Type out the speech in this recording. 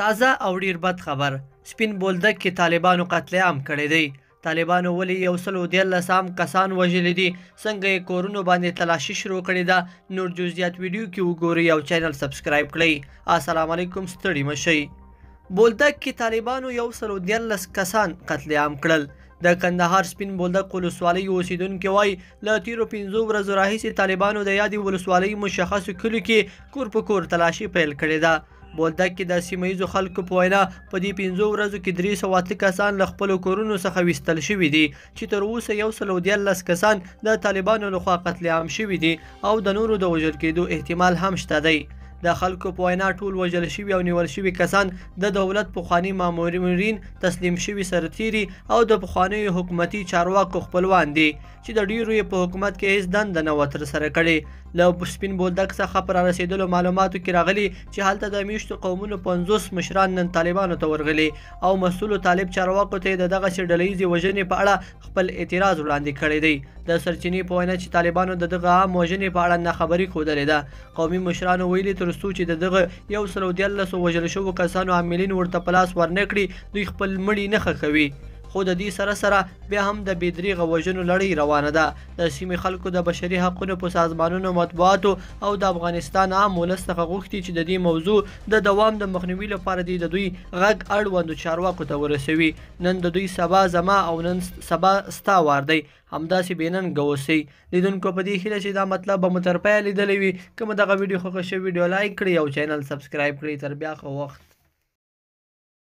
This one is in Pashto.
تازه او ډیر بد خبر سپین بولدک کې طالبانو قتل عام کړی دی طالبانو ولې یو سل او دیارلس عام کسان وژلي دي څنګه یې کورونو باندې تلاشي شروع کړې ده نور جزئیات ویډیو کې وګورئ او چینل سبسکرایب کړئ السلام علیکم ستړي مشئ بولدک کې طالبانو یو سل او دیارلس کسان قتل عام کړل د کندهار سپین بولدک ولسوالۍ اوسیدونکي وای له تیرو پنځو ورځو راهیسې طالبانو د یادې ولسوالۍ مشخصو کلیو کې کور په کور تلاشي پیل کړې ده بولدک کې د سیمه ییزو خلکو په وینا په دې پنځو ورځو کې درې سوه اته کسان له خپلو کورونو څخه ویستل شوي دي چې تر اوسه یو سل او دیارلس کسان د طالبانو لخوا قتل عام شوي دي او د نورو د وژل کېدو احتمال هم شته دی د خلکو په وینا ټول وژل شوي او نیول شوي کسان د دولت پخواني مامورین تسلیم شوي سرتیري او د پخوانیو حکومتي چارواکو خپلوان دي چې د ډیرو یې په حکومت کې هیڅ دنده نه وه ترسره کړې له سپین بولدک څخه په رارسېدلو معلوماتو کې راغلي چې هلته د میشتو قومونو پنځوس مشران نن طالبانو ته ورغلي او مسؤلو طالب چارواکو ته د دغسې ډلهییزې وژنې په اړه خپل اعتراض وړاندې کړی دی د سرچینې په وینا چې طالبانو د دغه عام وژنې په اړه ناخبري ښودلې ده قومي مشرانو ویلي تر ترڅو چې د دغه یو سل او دیارلسو وژل شوو کسانو عاملین ورته په لاس ورنکړي دوی خپل مړي نه ښخوي خو د دې سره سره بیا هم د بېدریغه وژنو لړۍ روانه ده د سیمې خلکو د بشري حقونو په سازمانونو مطبوعاتو او د افغانستان عام ولس څخه غوښتي چې د دې موضوع د دوام د مخنیوي لپاره دی د دوی غږ اړوندو چارواکو ته ورسوي نن د دوی سبا زما او نن سبا ستا وار دی همداسې بینن غوسی لیدونکو په دې هیله چې دا مطلب به مو تر پایه لیدلی وي کوم دغه ویډیو خوښ شوی ویډیو لایک کړئ او چینل سبسکرایب کړئ تر بیا خو وخت